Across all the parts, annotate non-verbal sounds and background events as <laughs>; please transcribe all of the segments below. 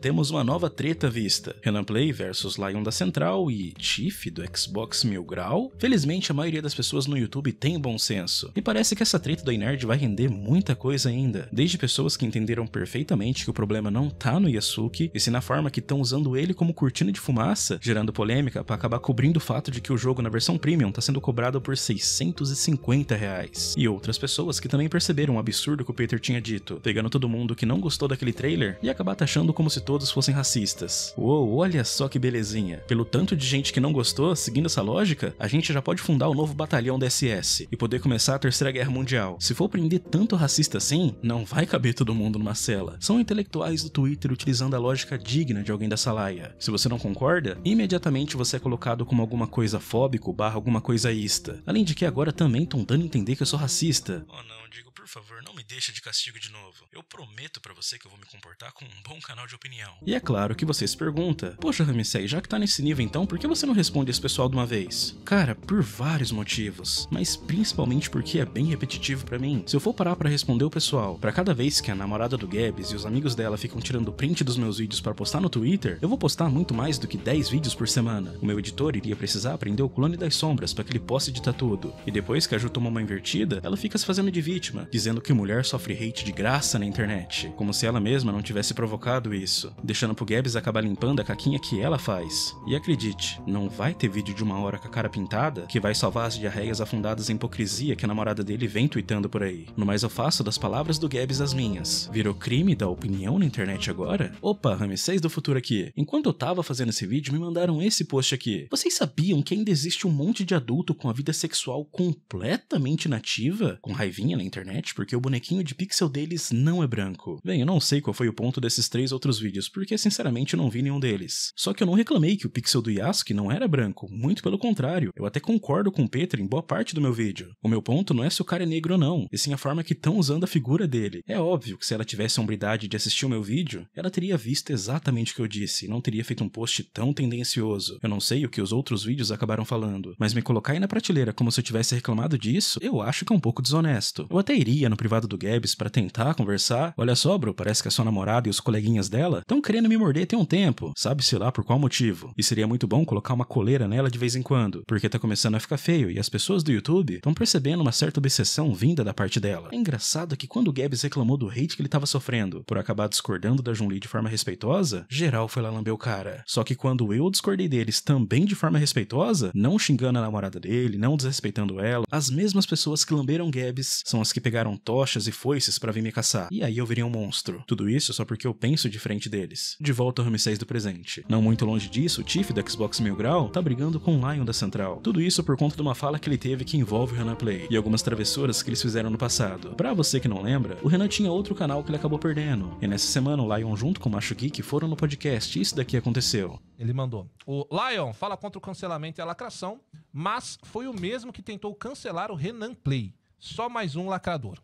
temos uma nova treta vista: Renanplay versus Lion da Central e Tiff do Xbox Mil Grau. Felizmente, a maioria das pessoas no YouTube tem bom senso, e parece que essa treta do Inerd vai render muita coisa ainda, desde pessoas que entenderam perfeitamente que o problema não tá no Yasuki e se na forma que estão usando ele como cortina de fumaça, gerando polêmica para acabar cobrindo o fato de que o jogo na versão premium tá sendo cobrado por 650 reais. E outras pessoas que também perceberam o absurdo que o Peter tinha dito, pegando todo mundo que não gostou daquele trailer e acabar taxando como se todos fossem racistas. Uou, olha só que belezinha. Pelo tanto de gente que não gostou, seguindo essa lógica, a gente já pode fundar o novo batalhão da SS e poder começar a Terceira Guerra Mundial. Se for prender tanto racista assim, não vai caber todo mundo numa cela. São intelectuais do Twitter utilizando a lógica digna de alguém da Salaia. Se você não concorda, imediatamente você é colocado como alguma coisa fóbico barra alguma coisa ista. Além de que agora também estão dando a entender que eu sou racista. Oh não digo, por favor, não me deixe de castigo de novo. Eu prometo para você que eu vou me comportar como um bom canal de opinião. E é claro que você se pergunta, poxa Ramsey, já que tá nesse nível então, por que você não responde esse pessoal de uma vez? Cara, por vários motivos, mas principalmente porque é bem repetitivo para mim. Se eu for parar para responder o pessoal, para cada vez que a namorada do Gabs e os amigos dela ficam tirando print dos meus vídeos para postar no Twitter, eu vou postar muito mais do que 10 vídeos por semana. O meu editor iria precisar aprender o clone das sombras para que ele possa editar tudo. E depois que a Ju toma uma invertida, ela fica se fazendo de vídeo vítima, dizendo que mulher sofre hate de graça na internet, como se ela mesma não tivesse provocado isso, deixando pro Gabs acabar limpando a caquinha que ela faz. E acredite, não vai ter vídeo de uma hora com a cara pintada que vai salvar as diarreias afundadas em hipocrisia que a namorada dele vem tweetando por aí. No mais eu faço das palavras do Gabs as minhas. Virou crime da opinião na internet agora? Opa, Ramsés do futuro aqui. Enquanto eu tava fazendo esse vídeo, me mandaram esse post aqui. Vocês sabiam que ainda existe um monte de adulto com a vida sexual completamente nativa? Com raivinha na internet porque o bonequinho de pixel deles não é branco. Bem, eu não sei qual foi o ponto desses três outros vídeos, porque sinceramente eu não vi nenhum deles. Só que eu não reclamei que o pixel do Yasuke não era branco, muito pelo contrário, eu até concordo com o Peter em boa parte do meu vídeo. O meu ponto não é se o cara é negro ou não, e sim a forma que estão usando a figura dele. É óbvio que se ela tivesse a hombridade de assistir o meu vídeo, ela teria visto exatamente o que eu disse, e não teria feito um post tão tendencioso. Eu não sei o que os outros vídeos acabaram falando, mas me colocar aí na prateleira como se eu tivesse reclamado disso, eu acho que é um pouco desonesto. Eu até iria no privado do Gabs para tentar conversar. Olha só, bro, parece que a sua namorada e os coleguinhas dela estão querendo me morder tem um tempo, sabe-se lá por qual motivo. E seria muito bom colocar uma coleira nela de vez em quando, porque tá começando a ficar feio e as pessoas do YouTube estão percebendo uma certa obsessão vinda da parte dela. É engraçado que quando o Gabs reclamou do hate que ele estava sofrendo por acabar discordando da Junli de forma respeitosa, geral foi lá lamber o cara. Só que quando eu discordei deles também de forma respeitosa, não xingando a namorada dele, não desrespeitando ela, as mesmas pessoas que lamberam Gabs são as que pegaram tochas e foices para vir me caçar. E aí eu viria um monstro. Tudo isso só porque eu penso diferente deles. De volta ao Ramsés do presente. Não muito longe disso, o Tiff do Xbox Mil Grau tá brigando com o Lion da Central. Tudo isso por conta de uma fala que ele teve que envolve o Renan Play e algumas travessuras que eles fizeram no passado. Para você que não lembra, o Renan tinha outro canal que ele acabou perdendo. E nessa semana o Lion junto com o Macho Geek foram no podcast e isso daqui aconteceu. Ele mandou. O Lion fala contra o cancelamento e a lacração, mas foi o mesmo que tentou cancelar o Renan Play. Só mais um lacrador.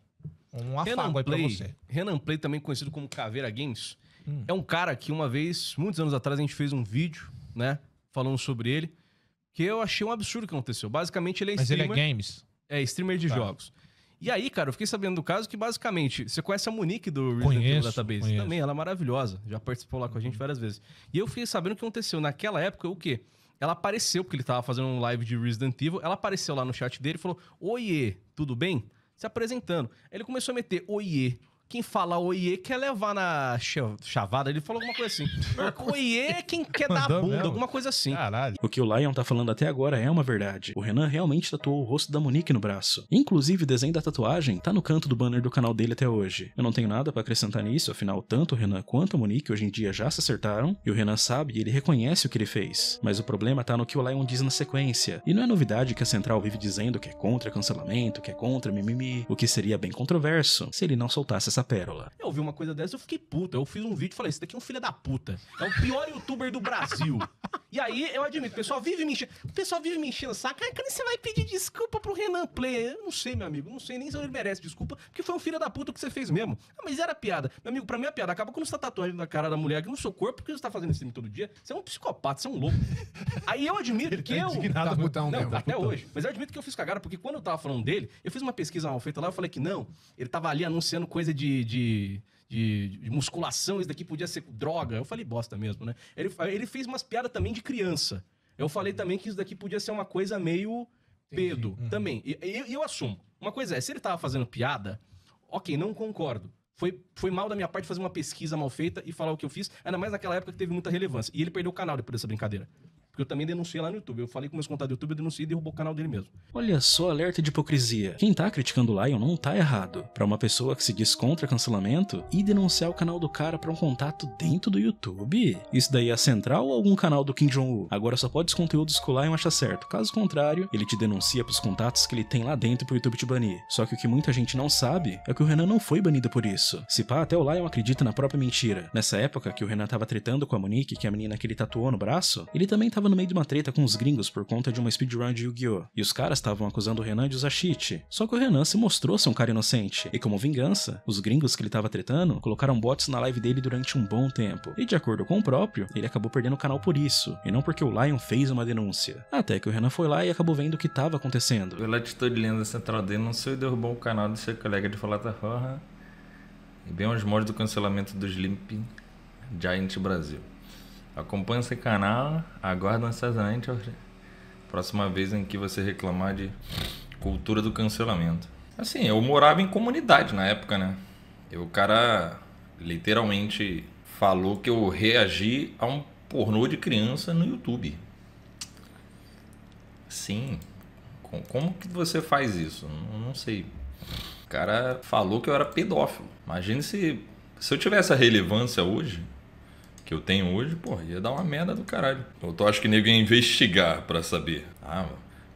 Um afago Renan Play, aí pra você. Renan Play, também conhecido como Caveira Games, hum. é um cara que uma vez, muitos anos atrás, a gente fez um vídeo, né? Falando sobre ele. Que eu achei um absurdo o que aconteceu. Basicamente, ele é Mas streamer. Mas ele é games. É, streamer de tá. jogos. E aí, cara, eu fiquei sabendo do caso que basicamente, você conhece a Monique do Resident conheço, Evil Database conheço. também, ela é maravilhosa, já participou lá com a gente uhum. várias vezes. E eu fiquei sabendo o que aconteceu naquela época, o quê? Ela apareceu, porque ele tava fazendo um live de Resident Evil. Ela apareceu lá no chat dele e falou: Oiê, tudo bem? Se apresentando. Ele começou a meter oiê, quem fala oiê quer levar na chavada. Ele falou alguma coisa assim. oiê é quem quer dar a bunda, mesmo? alguma coisa assim. Caralho. O que o Lion tá falando até agora é uma verdade. O Renan realmente tatuou o rosto da Monique no braço. Inclusive, o desenho da tatuagem tá no canto do banner do canal dele até hoje. Eu não tenho nada para acrescentar nisso, afinal, tanto o Renan quanto a Monique hoje em dia já se acertaram, e o Renan sabe e ele reconhece o que ele fez. Mas o problema tá no que o Lion diz na sequência. E não é novidade que a Central vive dizendo que é contra cancelamento, que é contra mimimi, o que seria bem controverso se ele não soltasse essa essa pérola. Eu ouvi uma coisa dessa, eu fiquei puta. Eu fiz um vídeo e falei: esse daqui é um filho da puta. É o pior <laughs> youtuber do Brasil. E aí, eu admito, o pessoal vive me enchendo. O pessoal vive me enchendo, saca? Ai, ah, quando você vai pedir desculpa pro Renan Play? Eu não sei, meu amigo. Não sei nem se ele merece desculpa, porque foi um filho da puta que você fez mesmo. Ah, mas era piada. Meu amigo, pra mim é piada. Acaba quando você tá tatuando na cara da mulher aqui no seu corpo, porque você tá fazendo esse filme todo dia. Você é um psicopata, você é um louco. aí eu admito ele tá que tá eu. Indignado, tá putão, não, mesmo, tá até putão. hoje. Mas eu admito que eu fiz cagada, porque quando eu tava falando dele, eu fiz uma pesquisa mal feita lá, eu falei que não. Ele tava ali anunciando coisa de... de de, de musculação, isso daqui podia ser droga. Eu falei bosta mesmo, né? Ele, ele fez umas piadas também de criança. Eu falei também que isso daqui podia ser uma coisa meio pedo uhum. também. E eu, eu, assumo. Uma coisa é, se ele tava fazendo piada, ok, não concordo. Foi, foi mal da minha parte fazer uma pesquisa mal feita e falar o que eu fiz, ainda mais naquela época que teve muita relevância. E ele perdeu o canal depois dessa brincadeira. Porque eu também denunciei lá no YouTube. Eu falei com meus contatos do YouTube, eu denunciei e derrubou o canal dele mesmo. Olha só, alerta de hipocrisia. Quem tá criticando o Lion não tá errado. Para uma pessoa que se diz contra cancelamento e denunciar o canal do cara para um contato dentro do YouTube. Isso daí é central ou algum canal do Kim Jong-un? Agora só pode os conteúdos que o Lion acha certo. Caso contrário, ele te denuncia pros contatos que ele tem lá dentro pro YouTube te banir. Só que o que muita gente não sabe é que o Renan não foi banido por isso. Se pá, até o Lion acredita na própria mentira. Nessa época que o Renan tava tretando com a Monique, que é a menina que ele tatuou no braço, ele também tava tava no meio de uma treta com os gringos por conta de uma speedrun de Yu-Gi-Oh! E os caras estavam acusando o Renan de usar cheat. Só que o Renan se mostrou ser um cara inocente. E como vingança, os gringos que ele tava tretando colocaram bots na live dele durante um bom tempo. E de acordo com o próprio, ele acabou perdendo o canal por isso, e não porque o Lion fez uma denúncia. Até que o Renan foi lá e acabou vendo o que tava acontecendo. Pela atitude linda central denunciou e derrubou o canal do seu colega de plataforma. Tá, e bem os modos do cancelamento do Slim Giant Brasil. Acompanhe esse canal, aguardo ansiosamente a próxima vez em que você reclamar de cultura do cancelamento. Assim, eu morava em comunidade na época, né? E o cara literalmente falou que eu reagi a um pornô de criança no YouTube. Sim. Como que você faz isso? Não sei. O cara falou que eu era pedófilo. Imagina se. Se eu tivesse a relevância hoje, que eu tenho hoje, porra, ia dar uma merda do caralho. Eu tô, acho que nego ia investigar para saber. Ah,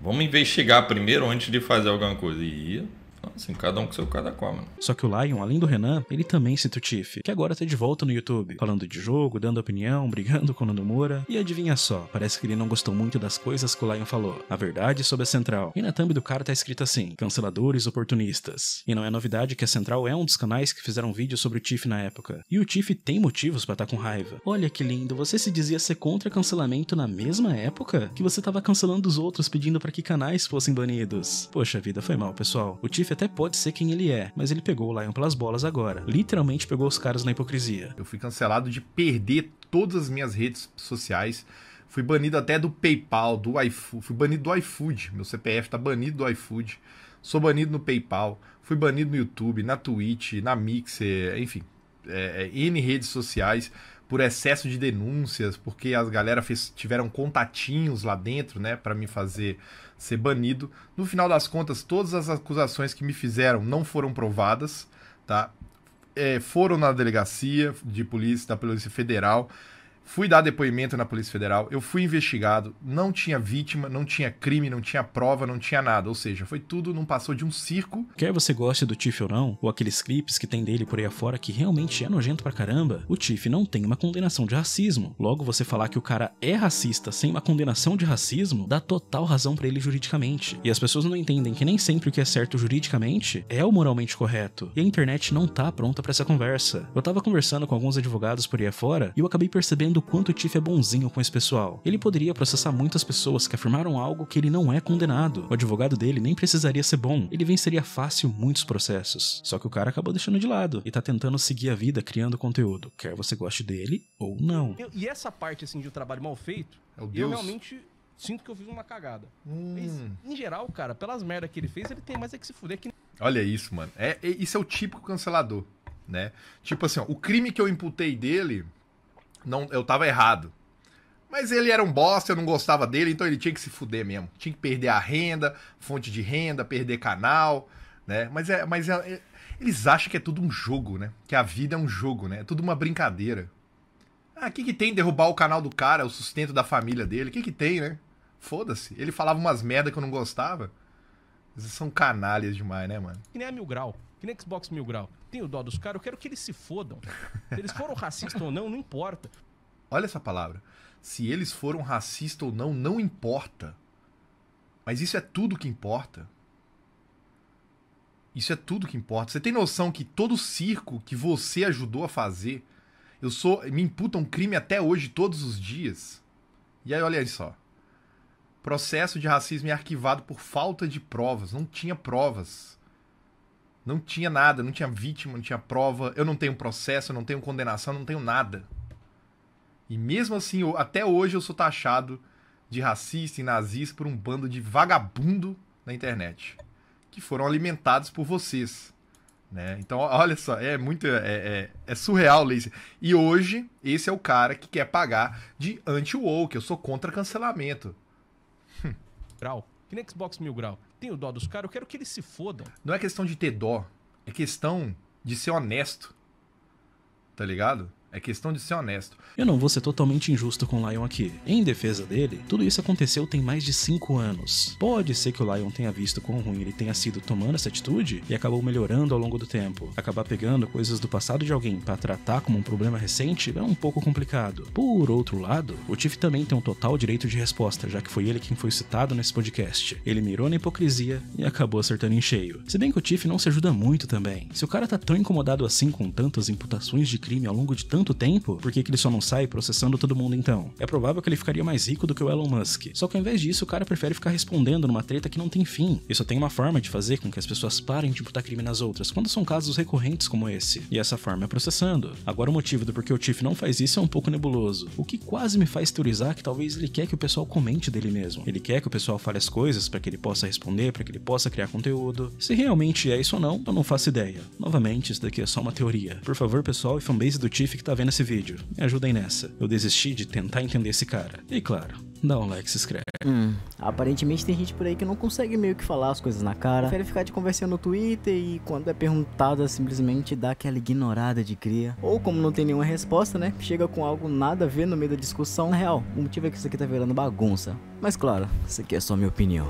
vamos investigar primeiro antes de fazer alguma coisa. E ia assim, cada um com seu cada qual, mano. Só que o Lion, além do Renan, ele também cita o Tiff, que agora tá de volta no YouTube, falando de jogo, dando opinião, brigando com o Nando Moura. E adivinha só, parece que ele não gostou muito das coisas que o Lion falou. A verdade sobre a Central. E na thumb do cara tá escrito assim: canceladores oportunistas. E não é novidade que a Central é um dos canais que fizeram vídeo sobre o Tiff na época. E o Tiff tem motivos para estar tá com raiva. Olha que lindo, você se dizia ser contra cancelamento na mesma época que você tava cancelando os outros pedindo para que canais fossem banidos. Poxa vida, foi mal, pessoal. O Tiff até pode ser quem ele é, mas ele pegou o Lion pelas bolas agora. Literalmente pegou os caras na hipocrisia. Eu fui cancelado de perder todas as minhas redes sociais. Fui banido até do PayPal, do iFood. Fui banido do iFood. Meu CPF tá banido do iFood. Sou banido no PayPal. Fui banido no YouTube, na Twitch, na Mixer, enfim. É, é, N redes sociais por excesso de denúncias, porque as galera fez, tiveram contatinhos lá dentro, né, para me fazer ser banido. No final das contas, todas as acusações que me fizeram não foram provadas, tá? É, foram na delegacia de polícia, da Polícia Federal. Fui dar depoimento na Polícia Federal, eu fui investigado, não tinha vítima, não tinha crime, não tinha prova, não tinha nada. Ou seja, foi tudo, não passou de um circo. Quer você goste do Tiff ou não, ou aqueles clipes que tem dele por aí afora que realmente é nojento pra caramba, o Tiff não tem uma condenação de racismo. Logo, você falar que o cara é racista sem uma condenação de racismo dá total razão para ele juridicamente. E as pessoas não entendem que nem sempre o que é certo juridicamente é o moralmente correto. E a internet não tá pronta para essa conversa. Eu tava conversando com alguns advogados por aí afora e eu acabei percebendo do quanto o Tiff é bonzinho com esse pessoal. Ele poderia processar muitas pessoas que afirmaram algo que ele não é condenado. O advogado dele nem precisaria ser bom. Ele venceria fácil muitos processos. Só que o cara acabou deixando de lado e tá tentando seguir a vida criando conteúdo, quer você goste dele ou não. E essa parte assim de um trabalho mal feito, oh, eu realmente sinto que eu fiz uma cagada. Hum. Mas, em geral, cara, pelas merda que ele fez, ele tem mais é que se fuder que Olha isso, mano. É, isso é o típico cancelador, né? Tipo assim, ó, o crime que eu imputei dele, não, eu tava errado. Mas ele era um bosta, eu não gostava dele, então ele tinha que se fuder mesmo. Tinha que perder a renda, fonte de renda, perder canal, né? Mas é, mas é, é eles acham que é tudo um jogo, né? Que a vida é um jogo, né? É tudo uma brincadeira. Ah, o que, que tem derrubar o canal do cara, o sustento da família dele? O que, que tem, né? Foda-se. Ele falava umas merda que eu não gostava. Eles são canalhas demais, né, mano? Que nem a Mil Grau. Que nem Xbox Mil Grau. Tenho dó dos caras, eu quero que eles se fodam. Se eles foram racistas ou não, não importa. Olha essa palavra. Se eles foram racistas ou não, não importa. Mas isso é tudo que importa. Isso é tudo que importa. Você tem noção que todo circo que você ajudou a fazer, eu sou, me imputa um crime até hoje todos os dias. E aí olha só. Processo de racismo é arquivado por falta de provas, não tinha provas. Não tinha nada, não tinha vítima, não tinha prova, eu não tenho processo, eu não tenho condenação, eu não tenho nada. E mesmo assim, eu, até hoje eu sou taxado de racista e nazista por um bando de vagabundo na internet. Que foram alimentados por vocês. Né? Então, olha só, é muito. É, é, é, é surreal ler isso. E hoje, esse é o cara que quer pagar de anti-woke. Eu sou contra cancelamento. Hum. Que nem Xbox Mil Grau. Tenho dó dos caras, eu quero que eles se fodam. Não é questão de ter dó. É questão de ser honesto. Tá ligado? É questão de ser honesto. Eu não vou ser totalmente injusto com o Lion aqui. Em defesa dele, tudo isso aconteceu tem mais de 5 anos. Pode ser que o Lion tenha visto quão ruim ele tenha sido tomando essa atitude e acabou melhorando ao longo do tempo. Acabar pegando coisas do passado de alguém para tratar como um problema recente é um pouco complicado. Por outro lado, o Tiff também tem um total direito de resposta, já que foi ele quem foi citado nesse podcast. Ele mirou na hipocrisia e acabou acertando em cheio. Se bem que o Tiff não se ajuda muito também. Se o cara tá tão incomodado assim com tantas imputações de crime ao longo de tanto tanto tempo, por que, que ele só não sai processando todo mundo então? É provável que ele ficaria mais rico do que o Elon Musk. Só que ao invés disso, o cara prefere ficar respondendo numa treta que não tem fim. E só tem uma forma de fazer com que as pessoas parem de imputar crime nas outras, quando são casos recorrentes como esse. E essa forma é processando. Agora o motivo do porquê o Tiff não faz isso é um pouco nebuloso, o que quase me faz teorizar é que talvez ele quer que o pessoal comente dele mesmo. Ele quer que o pessoal fale as coisas para que ele possa responder, para que ele possa criar conteúdo. Se realmente é isso ou não, eu não faço ideia. Novamente, isso daqui é só uma teoria. Por favor, pessoal, e fanbase do Tiff que tá tá vendo esse vídeo, me ajudem nessa. Eu desisti de tentar entender esse cara. E claro, dá um like se inscreve. Hum, aparentemente tem gente por aí que não consegue meio que falar as coisas na cara. Prefere ficar de conversando no Twitter e quando é perguntada simplesmente dá aquela ignorada de cria. Ou como não tem nenhuma resposta, né? Chega com algo nada a ver no meio da discussão. Na real, o motivo é que isso aqui tá virando bagunça. Mas claro, isso aqui é só minha opinião.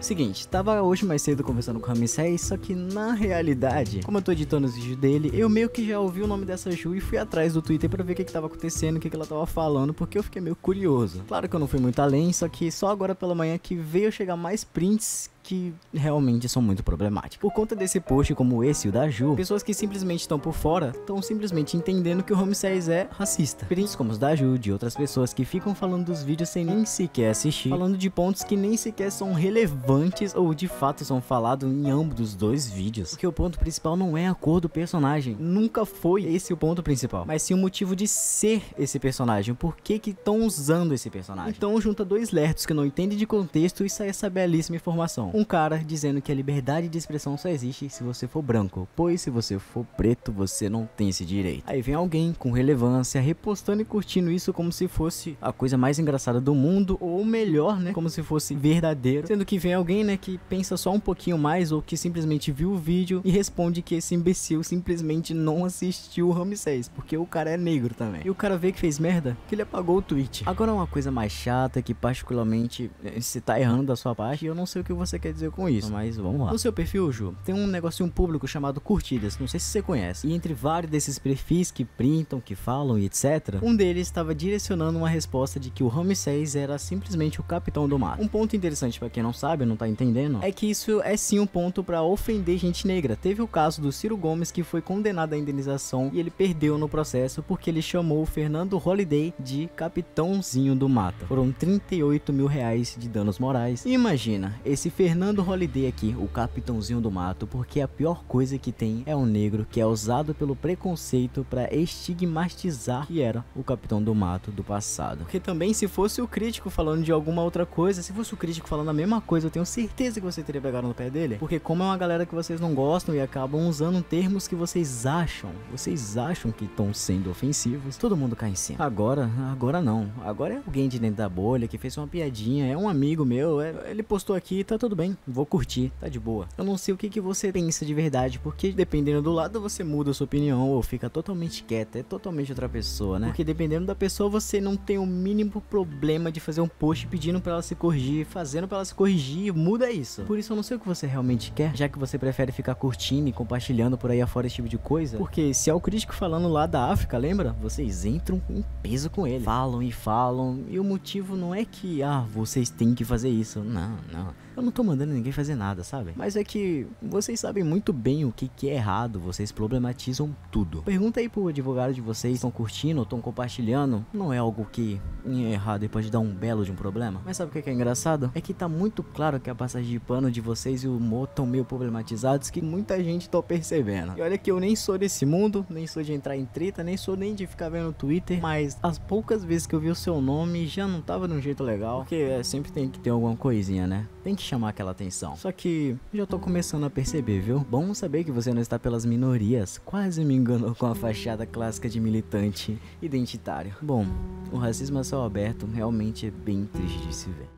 Seguinte, tava hoje mais cedo conversando com o Ramsés, só que na realidade, como eu tô editando os vídeos dele, eu meio que já ouvi o nome dessa Ju e fui atrás do Twitter para ver o que, que tava acontecendo, o que, que ela tava falando, porque eu fiquei meio curioso. Claro que eu não fui muito além, só que só agora pela manhã que veio chegar mais prints que realmente são muito problemáticos. Por conta desse post como esse, o da Ju, pessoas que simplesmente estão por fora estão simplesmente entendendo que o Home é racista. Prints como os da Ju, de outras pessoas que ficam falando dos vídeos sem nem sequer assistir, falando de pontos que nem sequer são relevantes ou de fato são falados em ambos os dois vídeos. Porque o ponto principal não é a cor do personagem, nunca foi esse o ponto principal, mas sim o motivo de ser esse personagem, por que que estão usando esse personagem. Então junta dois lerdos que não entendem de contexto e sai essa belíssima informação um cara dizendo que a liberdade de expressão só existe se você for branco, pois se você for preto, você não tem esse direito. Aí vem alguém com relevância repostando e curtindo isso como se fosse a coisa mais engraçada do mundo, ou melhor, né? Como se fosse verdadeiro. Sendo que vem alguém, né, que pensa só um pouquinho mais ou que simplesmente viu o vídeo e responde que esse imbecil simplesmente não assistiu o Ramsés, porque o cara é negro também. E o cara vê que fez merda, que ele apagou o tweet. Agora uma coisa mais chata que particularmente eh, se tá errando da sua parte, eu não sei o que você quer quer dizer com isso, mas vamos lá. No seu perfil, Ju, tem um negocinho público chamado curtidas, não sei se você conhece. E entre vários desses perfis que printam, que falam e etc, um deles estava direcionando uma resposta de que o Ramsés era simplesmente o capitão do mar. Um ponto interessante para quem não sabe, não tá entendendo, é que isso é sim um ponto para ofender gente negra. Teve o caso do Ciro Gomes que foi condenado à indenização e ele perdeu no processo porque ele chamou o Fernando Holiday de capitãozinho do mata. Foram 38 mil reais de danos morais. Imagina, esse Fernando Fernando Holiday aqui, o capitãozinho do mato, porque a pior coisa que tem é um negro que é usado pelo preconceito para estigmatizar que era o capitão do mato do passado. Porque também se fosse o crítico falando de alguma outra coisa, se fosse o crítico falando a mesma coisa, eu tenho certeza que você teria pegado no pé dele, porque como é uma galera que vocês não gostam e acabam usando termos que vocês acham, vocês acham que estão sendo ofensivos, todo mundo cai em cima. Agora, agora não. Agora é alguém de dentro da bolha que fez uma piadinha, é um amigo meu, é, ele postou aqui, tá tudo bem, vou curtir, tá de boa. Eu não sei o que, que você pensa de verdade, porque dependendo do lado você muda a sua opinião ou fica totalmente quieta, é totalmente outra pessoa, né? Porque dependendo da pessoa você não tem o mínimo problema de fazer um post pedindo para ela se corrigir, fazendo para ela se corrigir, muda isso. Por isso eu não sei o que você realmente quer, já que você prefere ficar curtindo e compartilhando por aí afora esse tipo de coisa, porque se é o crítico falando lá da África, lembra? Vocês entram em peso com ele, falam e falam, e o motivo não é que, ah, vocês têm que fazer isso, não, não. Eu não tô mandando ninguém fazer nada, sabe? Mas é que vocês sabem muito bem o que, que é errado, vocês problematizam tudo. Pergunta aí pro advogado de vocês, estão curtindo, estão compartilhando, não é algo que é errado e pode dar um belo de um problema? Mas sabe o que é, que é engraçado? É que tá muito claro que a passagem de pano de vocês e o humor tão meio problematizados que muita gente tá percebendo. E olha que eu nem sou desse mundo, nem sou de entrar em treta, nem sou nem de ficar vendo no Twitter, mas as poucas vezes que eu vi o seu nome já não tava de um jeito legal, porque é, sempre tem que ter alguma coisinha, né? Tem que chamar aquela atenção. Só que já tô começando a perceber, viu? Bom saber que você não está pelas minorias. Quase me enganou com a fachada clássica de militante identitário. Bom, o racismo a céu aberto realmente é bem triste de se ver.